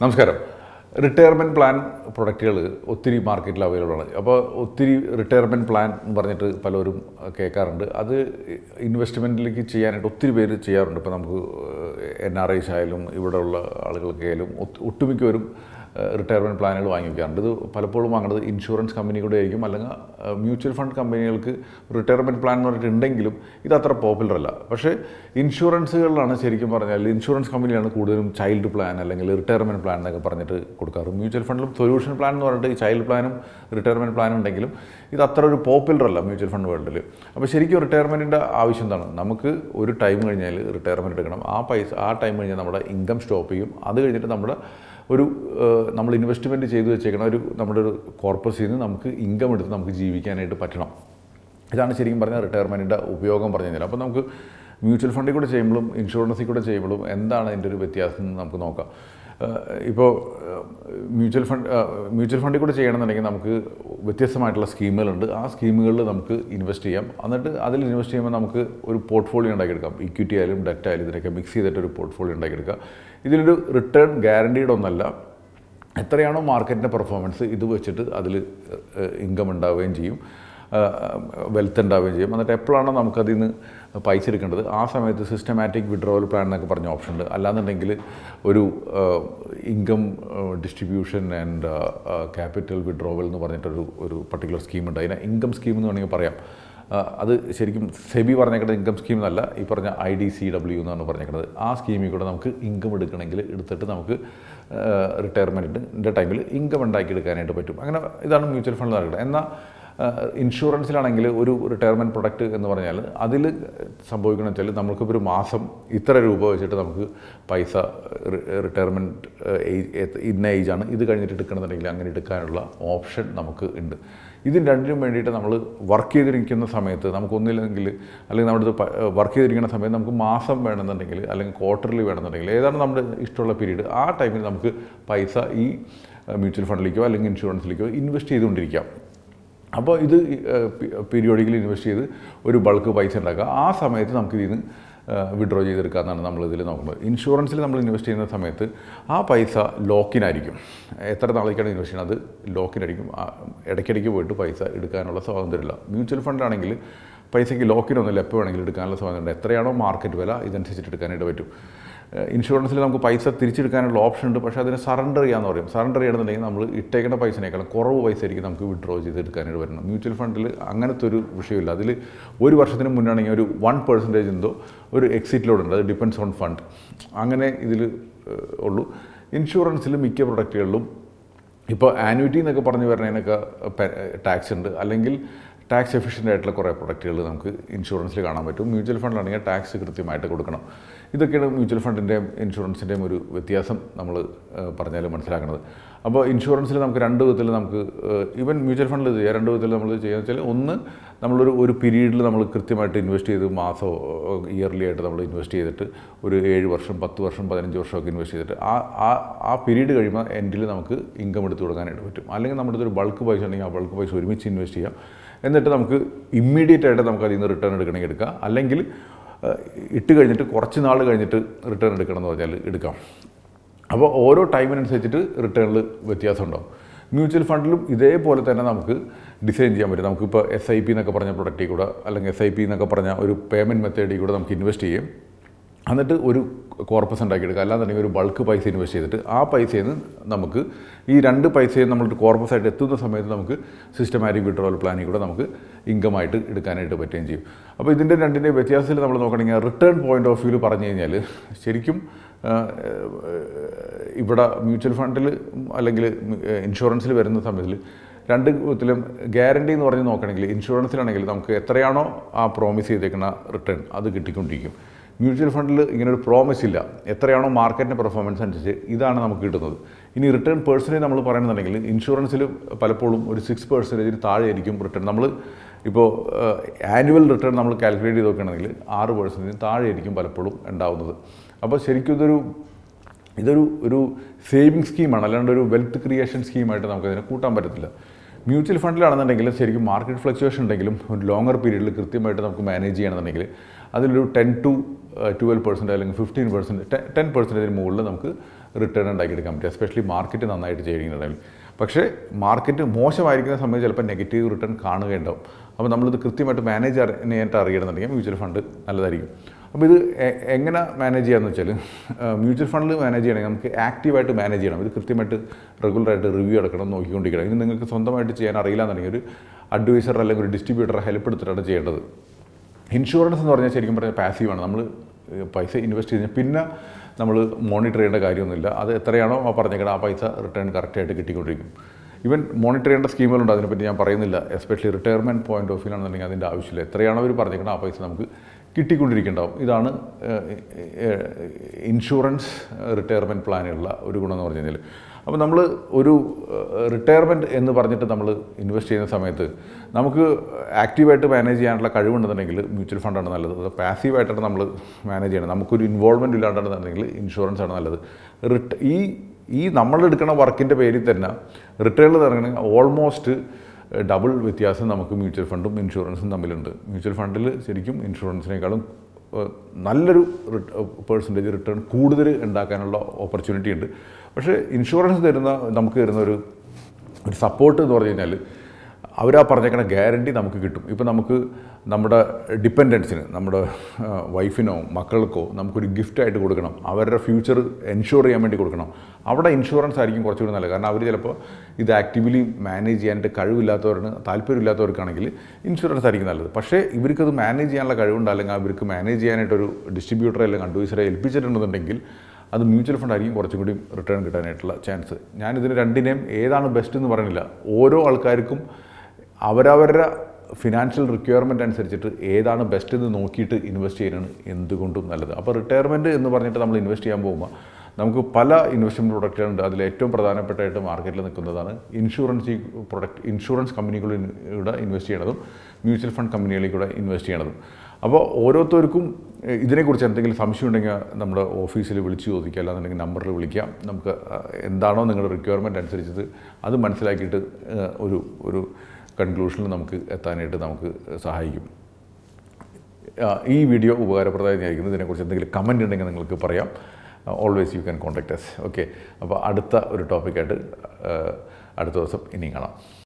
നമസ്കാരം retirement plan പ്രൊഡക്റ്റുകൾ ഒത്തിരി മാർക്കറ്റിൽ അവൈലബിൾ ആണ് അപ്പോൾ ഒത്തിരി റിട്ടയർമെൻറ്റ് പ്ലാൻ എന്ന് പറഞ്ഞിട്ട് പലരും കേൾക്കാറുണ്ട് അത് ഇൻവെസ്റ്റ്മെൻറ്റിലേക്ക് ചെയ്യാനായിട്ട് ഒത്തിരി പേര് ചെയ്യാറുണ്ട് ഇപ്പോൾ നമുക്ക് എൻ ആർ ഐസ് ആയാലും ഇവിടെയുള്ള ആളുകൾക്കായാലും ഒട്ടുമിക്കവരും റിട്ടയർമെൻറ്റ് പ്ലാനുകൾ വാങ്ങിക്കാറുണ്ട് ഇത് പലപ്പോഴും വാങ്ങുന്നത് ഇൻഷുറൻസ് കമ്പനി ആയിരിക്കും അല്ലെങ്കിൽ മ്യൂച്വൽ ഫണ്ട് കമ്പനികൾക്ക് റിട്ടയർമെൻറ്റ് പ്ലാൻ എന്ന് പറഞ്ഞിട്ടുണ്ടെങ്കിലും ഇത് അത്ര പോപ്പുലർ അല്ല പക്ഷേ ഇൻഷുറൻസുകളിലാണ് ശരിക്കും പറഞ്ഞാൽ ഇൻഷുറൻസ് കമ്പനിയാണ് കൂടുതലും ചൈൽഡ് പ്ലാൻ അല്ലെങ്കിൽ റിട്ടയർമെൻറ്റ് പ്ലാൻ എന്നൊക്കെ പറഞ്ഞിട്ട് കൊടുക്കാറ് മ്യൂച്വൽ ഫണ്ടിലും സൊല്യൂഷൻ പ്ലാൻ എന്ന് പറഞ്ഞിട്ട് ഈ ചൈൽഡ് പ്ലാനും റിട്ടയർമെൻറ്റ് പ്ലാനും ഉണ്ടെങ്കിലും ഇത് അത്ര ഒരു പോപ്പുലർ അല്ല മ്യൂച്വൽ ഫണ്ട് വേൾഡിൽ അപ്പോൾ ശരിക്കും റിട്ടയർമെൻറ്റിൻ്റെ ആവശ്യം എന്താണ് നമുക്ക് ഒരു ടൈം കഴിഞ്ഞാൽ റിട്ടയർമെൻറ്റ് എടുക്കണം ആ പൈസ ആ ടൈം കഴിഞ്ഞാൽ നമ്മുടെ ഇൻകം സ്റ്റോപ്പ് ചെയ്യും അത് കഴിഞ്ഞിട്ട് നമ്മുടെ ഒരു നമ്മൾ ഇൻവെസ്റ്റ്മെൻറ്റ് ചെയ്തു വെച്ചേക്കണം ഒരു നമ്മുടെ ഒരു കോർപ്പസിൽ നിന്ന് നമുക്ക് ഇൻകം എടുത്ത് നമുക്ക് ജീവിക്കാനായിട്ട് പറ്റണം ഇതാണ് ശരിക്കും പറഞ്ഞാൽ റിട്ടയർമെൻറ്റിൻ്റെ ഉപയോഗം പറഞ്ഞു തരാം അപ്പോൾ നമുക്ക് മ്യൂച്വൽ ഫണ്ടിൽ കൂടെ ചെയ്യുമ്പോഴും ഇൻഷുറൻസിൽ കൂടെ ചെയ്യുമ്പോഴും എന്താണ് അതിൻ്റെ ഒരു വ്യത്യാസം എന്ന് നമുക്ക് നോക്കാം ഇപ്പോൾ മ്യൂച്വൽ ഫണ്ട് മ്യൂച്വൽ ഫണ്ടിൽ കൂടെ ചെയ്യണമെന്നുണ്ടെങ്കിൽ നമുക്ക് വ്യത്യസ്തമായിട്ടുള്ള സ്കീമുകളുണ്ട് ആ സ്കീമുകളിൽ നമുക്ക് ഇൻവെസ്റ്റ് ചെയ്യാം എന്നിട്ട് അതിൽ ഇൻവെസ്റ്റ് ചെയ്യുമ്പോൾ നമുക്ക് ഒരു പോർട്ട്ഫോളിയോ ഉണ്ടാക്കിയെടുക്കാം ഇക്വിറ്റി ആയാലും ഡെറ്റ് ആയാലും ഇതിനൊക്കെ മിക്സ് ചെയ്തിട്ട് ഒരു പോർട്ട്ഫോളിയോ ഉണ്ടാക്കിയെടുക്കുക ഇതിലൊരു റിട്ടേൺ ഗ്യാരണ്ടീഡ് ഒന്നല്ല എത്രയാണോ മാർക്കറ്റിൻ്റെ പെർഫോമൻസ് ഇത് വെച്ചിട്ട് അതിൽ ഇൻകം ഉണ്ടാവുകയും ചെയ്യും വെൽത്ത് ഉണ്ടാവുകയും ചെയ്യും എന്നിട്ട് എപ്പോഴാണോ നമുക്കതിൽ നിന്ന് പൈസ എടുക്കേണ്ടത് ആ സമയത്ത് സിസ്റ്റമാറ്റിക് വിഡ്രോവൽ പ്ലാൻ എന്നൊക്കെ പറഞ്ഞ ഓപ്ഷൻ ഉണ്ട് അല്ലാന്നുണ്ടെങ്കിൽ ഒരു income distribution and capital withdrawal എന്ന് പറഞ്ഞിട്ടൊരു ഒരു പർട്ടിക്കുലർ സ്കീമുണ്ട് അതിനെ ഇൻകം സ്കീം എന്ന് വേണമെങ്കിൽ പറയാം അത് ശരിക്കും സെബി പറഞ്ഞേക്കുന്നത് ഇൻകം സ്കീം എന്നല്ല ഈ പറഞ്ഞ ഐ ഡി സി ഡബ്ല്യു എന്നാണ് പറഞ്ഞേക്കുന്നത് ആ സ്കീമിൽ കൂടെ നമുക്ക് ഇൻകം എടുക്കണമെങ്കിൽ എടുത്തിട്ട് നമുക്ക് റിട്ടയർമെൻറ്റിൻ്റെ ടൈമിൽ ഇൻകം ഉണ്ടാക്കിയെടുക്കാനായിട്ട് പറ്റും അങ്ങനെ ഇതാണ് മ്യൂച്വൽ ഫണ്ട് നടക്കുന്നത് എന്നാൽ ഇൻഷുറൻസിലാണെങ്കിൽ ഒരു റിട്ടയർമെൻറ്റ് പ്രൊഡക്റ്റ് എന്ന് പറഞ്ഞാൽ അതിൽ സംഭവിക്കണം വെച്ചാൽ നമുക്കിപ്പോൾ ഒരു മാസം ഇത്ര രൂപ വെച്ചിട്ട് നമുക്ക് പൈസ റിട്ടയർമെൻറ്റ് ഏജ് ഇന്ന ഏജാണ് ഇത് കഴിഞ്ഞിട്ട് എടുക്കണമെന്നുണ്ടെങ്കിൽ അങ്ങനെ എടുക്കാനുള്ള ഓപ്ഷൻ നമുക്ക് ഉണ്ട് ഇതിന് രണ്ടിനും വേണ്ടിയിട്ട് നമ്മൾ വർക്ക് ചെയ്തിരിക്കുന്ന സമയത്ത് നമുക്കൊന്നില്ലെങ്കിൽ അല്ലെങ്കിൽ നമ്മുടെ വർക്ക് ചെയ്തിരിക്കുന്ന സമയത്ത് നമുക്ക് മാസം വേണമെന്നുണ്ടെങ്കിൽ അല്ലെങ്കിൽ ക്വാർട്ടർലി വേണമെന്നുണ്ടെങ്കിൽ ഏതാണ് നമ്മുടെ ഇഷ്ടമുള്ള പീരീഡ് ആ ടൈമിൽ നമുക്ക് പൈസ ഈ മ്യൂച്വൽ ഫണ്ടിലേക്കോ അല്ലെങ്കിൽ ഇൻഷുറൻസിലേക്കോ ഇൻവെസ്റ്റ് ചെയ്തുകൊണ്ടിരിക്കാം അപ്പോൾ ഇത് പീരിയോഡിക്കലി ഇൻവെസ്റ്റ് ചെയ്ത് ഒരു ബൾക്ക് പൈസ ഉണ്ടാക്കുക ആ സമയത്ത് നമുക്ക് നിന്ന് വിഡ്രോ ചെയ്തെടുക്കാമെന്നാണ് നമ്മളിതിൽ നോക്കുന്നത് ഇൻഷുറൻസിൽ നമ്മൾ ഇൻവെസ്റ്റ് ചെയ്യുന്ന സമയത്ത് ആ പൈസ ലോക്കിനായിരിക്കും എത്ര നാളേക്കാണ് ഇൻവെസ്റ്റ് ചെയ്യുന്നത് അത് ലോക്കിനായിരിക്കും ഇടയ്ക്കിടയ്ക്ക് പോയിട്ട് പൈസ എടുക്കാനുള്ള സ്വാതന്ത്ര്യമില്ല മ്യൂച്വൽ ഫണ്ട് ആണെങ്കിൽ പൈസയ്ക്ക് ലോക്കിനൊന്നുമില്ല എപ്പോൾ വേണമെങ്കിലും എടുക്കാനുള്ള സ്വാതന്ത്ര്യം എത്രയാണോ മാർക്കറ്റ് വില ഇതനുസരിച്ചിട്ട് എടുക്കാനായിട്ട് പറ്റും ഇൻഷുറൻസിൽ നമുക്ക് പൈസ തിരിച്ചെടുക്കാനുള്ള ഓപ്ഷൻ ഉണ്ട് പക്ഷേ അതിനെ സറണ്ടർ ചെയ്യാന്ന് പറയും സറണ്ടർ ചെയ്യണമെന്നുണ്ടെങ്കിൽ നമ്മൾ ഇട്ടേക്കേണ്ട പൈസനേക്കാളും കുറവ് പൈസ ആയിരിക്കും നമുക്ക് വിഡ്രോ എടുക്കാനായിട്ട് വരണം മ്യൂച്വൽ ഫണ്ടിൽ അങ്ങനത്തെ ഒരു വിഷയമില്ല അതിൽ ഒരു വർഷത്തിന് മുന്നാണെങ്കിൽ ഒരു വൺ പെർസെൻറ്റേജ് എന്തോ ഒരു എക്സിറ്റ് ലോഡ് ഉണ്ട് അത് ഡിപ്പെൻസ് ഓൺ ഫണ്ട് അങ്ങനെ ഇതിൽ ഉള്ളൂ ഇൻഷുറൻസിൽ മിക്ക പ്രൊഡക്റ്റുകളിലും ഇപ്പോൾ ആനുവിറ്റി എന്നൊക്കെ പറഞ്ഞു വരുന്നതിനൊക്കെ ടാക്സ് ഉണ്ട് അല്ലെങ്കിൽ ടാക്സ് എഫിഷ്യൻ്റ് ആയിട്ടുള്ള കുറേ പ്രൊഡക്റ്റുകൾ നമുക്ക് ഇൻഷുറൻസിൽ കാണാൻ പറ്റും മ്യൂച്വൽ ഫണ്ടിലാണെങ്കിൽ ടാക്സ് കൃത്യമായിട്ട് കൊടുക്കണം ഇതൊക്കെയാണ് മ്യൂച്വൽ ഫണ്ടിൻ്റെയും ഇൻഷുറൻസിൻ്റെയും ഒരു വ്യത്യാസം നമ്മൾ പറഞ്ഞാലും മനസ്സിലാക്കുന്നത് അപ്പോൾ ഇൻഷുറൻസിൽ നമുക്ക് രണ്ട് വിധത്തിൽ നമുക്ക് ഈവൻ മ്യൂച്വൽ ഫണ്ടിൽ ചെയ്യാം രണ്ട് വിധത്തിൽ നമ്മൾ ചെയ്യുക വെച്ചാൽ ഒന്ന് നമ്മളൊരു ഒരു പീരീഡിൽ നമ്മൾ കൃത്യമായിട്ട് ഇൻവെസ്റ്റ് ചെയ്ത് മാസമോ ഇയർലി ആയിട്ട് നമ്മൾ ഇൻവെസ്റ്റ് ചെയ്തിട്ട് ഒരു ഏഴ് വർഷം പത്ത് വർഷം പതിനഞ്ച് വർഷമൊക്കെ ഇൻവെസ്റ്റ് ചെയ്തിട്ട് ആ ആ ആ പീരീഡ് കഴിയുമ്പോൾ എൻഡിൽ നമുക്ക് ഇൻകം എടുത്തു കൊടുക്കാനായിട്ട് പറ്റും അല്ലെങ്കിൽ നമ്മുടെ ഒരു ബൾക്ക് പൈസ ഉണ്ടെങ്കിൽ ആ ബൾക്ക് പൈസ ഒരുമിച്ച് ഇൻവെസ്റ്റ് ചെയ്യാം എന്നിട്ട് നമുക്ക് ഇമ്മീഡിയറ്റ് ആയിട്ട് നമുക്ക് അതിൽ നിന്ന് റിട്ടേൺ എടുക്കണമെങ്കിൽ എടുക്കാം അല്ലെങ്കിൽ ഇട്ട് കഴിഞ്ഞിട്ട് കുറച്ച് നാൾ കഴിഞ്ഞിട്ട് റിട്ടേൺ എടുക്കണം എന്ന് പറഞ്ഞാൽ എടുക്കാം അപ്പോൾ ഓരോ ടൈമിനനുസരിച്ചിട്ട് റിട്ടേണിൽ വ്യത്യാസം ഉണ്ടാവും മ്യൂച്വൽ ഫണ്ടിലും ഇതേപോലെ തന്നെ നമുക്ക് ഡിസൈൻ ചെയ്യാൻ പറ്റും നമുക്കിപ്പോൾ എസ് ഐ പി എന്നൊക്കെ പറഞ്ഞ പ്രൊഡക്റ്റിൽ കൂടെ അല്ലെങ്കിൽ എസ് ഐ പി എന്നൊക്കെ പറഞ്ഞ ഒരു പേയ്മെൻറ്റ് മെത്തേഡിൽ കൂടെ നമുക്ക് ഇൻവെസ്റ്റ് ചെയ്യും എന്നിട്ട് ഒരു കോർപ്പസ് ഉണ്ടാക്കിയെടുക്കുക അല്ലാന്നുണ്ടെങ്കിൽ ഒരു ബൾക്ക് പൈസ ഇൻവെസ്റ്റ് ചെയ്തിട്ട് ആ പൈസയിൽ നിന്ന് നമുക്ക് ഈ രണ്ട് പൈസയും നമ്മളൊരു കോർപ്പസായിട്ട് എത്തുന്ന സമയത്ത് നമുക്ക് സിസ്റ്റമാറ്റിക് വിഡ്രോവൽ പ്ലാനിൽ കൂടെ നമുക്ക് ഇൻകമായിട്ട് എടുക്കാനായിട്ട് പറ്റുകയും ചെയ്യും അപ്പോൾ ഇതിൻ്റെ രണ്ടിൻ്റെ വ്യത്യാസത്തിൽ നമ്മൾ നോക്കണമെങ്കിൽ റിട്ടേൺ പോയിൻ്റ് ഓഫ് വ്യൂവിൽ പറഞ്ഞു കഴിഞ്ഞാൽ ശരിക്കും ഇവിടെ മ്യൂച്വൽ ഫണ്ടിൽ അല്ലെങ്കിൽ ഇൻഷുറൻസിൽ വരുന്ന സമയത്തിൽ രണ്ട് വിധത്തിലും ഗ്യാരണ്ടി എന്ന് പറഞ്ഞ് നോക്കണമെങ്കിൽ ഇൻഷുറൻസിലാണെങ്കിൽ നമുക്ക് എത്രയാണോ ആ പ്രോമിസ് ചെയ്തേക്കുന്ന റിട്ടേൺ അത് കിട്ടിക്കൊണ്ടിരിക്കും മ്യൂച്വൽ ഫണ്ടിൽ ഇങ്ങനെ ഒരു പ്രോമിസ് ഇല്ല എത്രയാണോ മാർക്കറ്റിൻ്റെ പെർഫോമൻസ് അനുസരിച്ച് ഇതാണ് നമുക്ക് കിട്ടുന്നത് ഇനി റിട്ടേൺ പേഴ്സണേജ് നമ്മൾ പറയുന്നുണ്ടെങ്കിൽ ഇൻഷുറൻസിൽ പലപ്പോഴും ഒരു സിക്സ് പെർസെൻറ്റേജിന് താഴെ ആയിരിക്കും റിട്ടേൺ നമ്മൾ ഇപ്പോൾ ആനുവൽ റിട്ടേൺ നമ്മൾ കാൽക്കുലേറ്റ് ചെയ്ത് നോക്കുകയാണെങ്കിൽ ആറ് പേഴ്സൻറ്റേജിന് താഴെ ആയിരിക്കും പലപ്പോഴും ഉണ്ടാവുന്നത് അപ്പോൾ ശരിക്കും ഇതൊരു ഇതൊരു ഒരു സേവിങ് സ്കീമാണ് അല്ലാണ്ട് ഒരു വെൽത്ത് ക്രിയേഷൻ സ്കീമായിട്ട് നമുക്കതിനെ കൂട്ടാൻ പറ്റത്തില്ല മ്യൂച്വൽ ഫണ്ടിലാണെന്നുണ്ടെങ്കിൽ ശരിക്കും മാർക്കറ്റ് ഫ്ലക്ച്വേഷൻ ഉണ്ടെങ്കിലും ഒരു ലോങ്ങർ പീരീഡിൽ കൃത്യമായിട്ട് നമുക്ക് മാനേജ് ചെയ്യണമെന്നുണ്ടെങ്കിൽ അതിലൊരു ടെൻ ടു ട്വൽവ് പെർസെൻറ്റ് അല്ലെങ്കിൽ ഫിഫ്റ്റീൻ പെർസെൻറ്റ് ടെൻ പെർസെൻറ്റേജിന് മുകളിൽ നമുക്ക് റിട്ടേൺ ഉണ്ടാക്കിയെടുക്കാൻ പറ്റും എസ്പെഷ്യലി മാർക്കറ്റ് നന്നായിട്ട് ചെയ്യുന്നുണ്ടെങ്കിൽ പക്ഷേ മാർക്കറ്റ് മോശമായിരിക്കുന്ന സമയത്ത് ചിലപ്പോൾ നെഗറ്റീവ് റിട്ടേൺ കാണുകയുണ്ടാവും അപ്പോൾ നമ്മളിത് കൃത്യമായിട്ട് മാനേജ് ചെയ്യാനായിട്ട് അറിയണമെന്നുണ്ടെങ്കിൽ മ്യൂച്വൽ ഫണ്ട് നല്ലതായിരിക്കും അപ്പോൾ ഇത് എങ്ങനെ മാനേജ് ചെയ്യാമെന്ന് വെച്ചാൽ മ്യൂച്വൽ ഫണ്ടിൽ മാനേജ് ചെയ്യണമെങ്കിൽ നമുക്ക് ആക്റ്റീവായിട്ട് മാനേജ് ചെയ്യണം ഇത് കൃത്യമായിട്ട് റെഗുലറായിട്ട് റിവ്യൂ എടുക്കണം നോക്കിക്കൊണ്ടിരിക്കണം ഇനി നിങ്ങൾക്ക് സ്വന്തമായിട്ട് ചെയ്യാൻ അറിയില്ല എന്നുണ്ടെങ്കിൽ ഒരു അഡ്വൈസർ അല്ലെങ്കിൽ ഒരു ഡിസ്ട്രിബ്യൂട്ടറെ ഹെൽപ്പ് എടുത്തിട്ടാണ് ചെയ്യേണ്ടത് ഇൻഷുറൻസ് എന്ന് പറഞ്ഞാൽ ശരിക്കും പറഞ്ഞാൽ പാസീവാണ് നമ്മൾ പൈസ ഇൻവെസ്റ്റ് ചെയ്ത് പിന്നെ നമ്മൾ മോണിറ്റർ ചെയ്യേണ്ട കാര്യമൊന്നുമില്ല അത് എത്രയാണോ ആ പറഞ്ഞേക്കണം ആ പൈസ റിട്ടേൺ കറക്റ്റായിട്ട് കിട്ടിക്കൊണ്ടിരിക്കും ഈവൻ മോണിറ്റർ ചെയ്യേണ്ട സ്കീമുകളുണ്ട് അതിനെപ്പറ്റി ഞാൻ പറയുന്നില്ല എസ്പെഷ്യലി റിട്ടയർമെൻറ്റ് പോയിന്റ് ഓഫ് വ്യൂലാണെന്നുണ്ടെങ്കിൽ അതിൻ്റെ ആവശ്യമില്ല എത്രയാണോ അവർ പറഞ്ഞേക്കണം ആ പൈസ നമുക്ക് കിട്ടിക്കൊണ്ടിരിക്കുന്നുണ്ടാവും ഇതാണ് ഇൻഷുറൻസ് റിട്ടയർമെൻറ്റ് പ്ലാനുള്ള ഒരു ഗുണമെന്ന് പറഞ്ഞു കഴിഞ്ഞാൽ അപ്പോൾ നമ്മൾ ഒരു റിട്ടയർമെൻറ്റ് എന്ന് പറഞ്ഞിട്ട് നമ്മൾ ഇൻവെസ്റ്റ് ചെയ്യുന്ന സമയത്ത് നമുക്ക് ആക്റ്റീവായിട്ട് മാനേജ് ചെയ്യാനുള്ള കഴിവുണ്ടെന്നുണ്ടെങ്കിൽ മ്യൂച്വൽ ഫണ്ടാണ് നല്ലത് പാസീവായിട്ടാണ് നമ്മൾ മാനേജ് ചെയ്യണം നമുക്കൊരു ഇൻവോൾവ്മെൻറ്റ് ഇല്ലാണ്ടാണെന്നുണ്ടെങ്കിൽ ഇൻഷുറൻസ് ആണ് നല്ലത് റിട്ട ഈ ഈ നമ്മളെടുക്കുന്ന വർക്കിൻ്റെ പേരിൽ തന്നെ റിട്ടയറിൽ ഇറങ്ങണമെങ്കിൽ ഓൾമോസ്റ്റ് ഡബിൾ വ്യത്യാസം നമുക്ക് മ്യൂച്വൽ ഫണ്ടും ഇൻഷുറൻസും തമ്മിലുണ്ട് മ്യൂച്വൽ ഫണ്ടിൽ ശരിക്കും ഇൻഷുറൻസിനേക്കാളും നല്ലൊരു പേഴ്സൻറ്റേജ് റിട്ടേൺ കൂടുതൽ ഉണ്ടാക്കാനുള്ള ഓപ്പർച്യൂണിറ്റി ഉണ്ട് പക്ഷേ ഇൻഷുറൻസ് തരുന്ന നമുക്ക് തരുന്ന ഒരു ഒരു സപ്പോർട്ട് എന്ന് പറഞ്ഞു കഴിഞ്ഞാൽ അവരാ പറഞ്ഞേക്കണ ഗ്യാരണ്ടി നമുക്ക് കിട്ടും ഇപ്പോൾ നമുക്ക് നമ്മുടെ ഡിപ്പെൻഡൻസിന് നമ്മുടെ വൈഫിനോ മക്കൾക്കോ നമുക്കൊരു ആയിട്ട് കൊടുക്കണം അവരുടെ ഫ്യൂച്ചർ എൻഷുർ ചെയ്യാൻ വേണ്ടി കൊടുക്കണം അവിടെ ഇൻഷുറൻസ് ആയിരിക്കും കുറച്ചുകൂടി നല്ലത് കാരണം അവർ ചിലപ്പോൾ ഇത് ആക്റ്റീവ്ലി മാനേജ് ചെയ്യാനായിട്ട് കഴിവില്ലാത്തവരാണ് താല്പര്യമില്ലാത്തവർക്കാണെങ്കിൽ ഇൻഷുറൻസ് ആയിരിക്കും നല്ലത് പക്ഷേ ഇവർക്കത് മാനേജ് ചെയ്യാനുള്ള കഴിവുണ്ട് അല്ലെങ്കിൽ അവർക്ക് മാനേജ് ചെയ്യാനായിട്ടൊരു ഡിസ്ട്രിബ്യൂട്ടറെ അല്ലെങ്കിൽ കണ്ടുവീസറെ ഏൽപ്പിച്ചിട്ടുണ്ടെന്നുണ്ടെങ്കിൽ അത് മ്യൂച്വൽ ഫണ്ട് ആയിരിക്കും കുറച്ചും കൂടി റിട്ടേൺ കിട്ടാനായിട്ടുള്ള ചാൻസ് ഞാനിതിന് രണ്ടിനെയും ഏതാണ് ബെസ്റ്റ് എന്ന് പറയുന്നില്ല ഓരോ ആൾക്കാർക്കും അവരവരുടെ ഫിനാൻഷ്യൽ റിക്വയർമെൻ്റ് അനുസരിച്ചിട്ട് ഏതാണ് ബെസ്റ്റ് എന്ന് നോക്കിയിട്ട് ഇൻവെസ്റ്റ് ചെയ്യുന്നതാണ് എന്തുകൊണ്ടും നല്ലത് അപ്പോൾ റിട്ടയർമെൻറ്റ് എന്ന് പറഞ്ഞിട്ട് നമ്മൾ ഇൻവെസ്റ്റ് ചെയ്യാൻ പോകുമ്പോൾ നമുക്ക് പല ഇൻവെസ്റ്റ്മെൻറ്റ് പ്രൊഡക്റ്റുകളുണ്ട് അതിൽ ഏറ്റവും പ്രധാനപ്പെട്ടായിട്ട് മാർക്കറ്റിൽ നിൽക്കുന്നതാണ് ഇൻഷുറൻസ് ഈ പ്രൊഡക്റ്റ് ഇൻഷുറൻസ് കമ്പനികളിലൂടെ ഇൻവെസ്റ്റ് ചെയ്യണതും മ്യൂച്വൽ ഫണ്ട് കമ്പനികളിൽ കൂടെ ഇൻവെസ്റ്റ് ചെയ്യണതും അപ്പോൾ ഓരോരുത്തർക്കും ഇതിനെക്കുറിച്ച് എന്തെങ്കിലും സംശയം ഉണ്ടെങ്കിൽ നമ്മുടെ ഓഫീസിൽ വിളിച്ച് ചോദിക്കുക അല്ലാന്നുണ്ടെങ്കിൽ നമ്പറിൽ വിളിക്കാം നമുക്ക് എന്താണോ നിങ്ങളുടെ റിക്വയർമെൻറ്റ് അനുസരിച്ചത് അത് മനസ്സിലാക്കിയിട്ട് ഒരു ഒരു കൺക്ലൂഷനിൽ നമുക്ക് എത്താനായിട്ട് നമുക്ക് സഹായിക്കും ഈ വീഡിയോ ഉപകാരപ്രദമായി ഞാനിരിക്കുന്നു ഇതിനെക്കുറിച്ച് എന്തെങ്കിലും കമൻ്റ് ഉണ്ടെങ്കിൽ നിങ്ങൾക്ക് പറയാം always you can contact us okay അപ്പോൾ അടുത്ത ഒരു ടോപ്പിക്കായിട്ട് അടുത്ത ദിവസം ഇനിയും കാണാം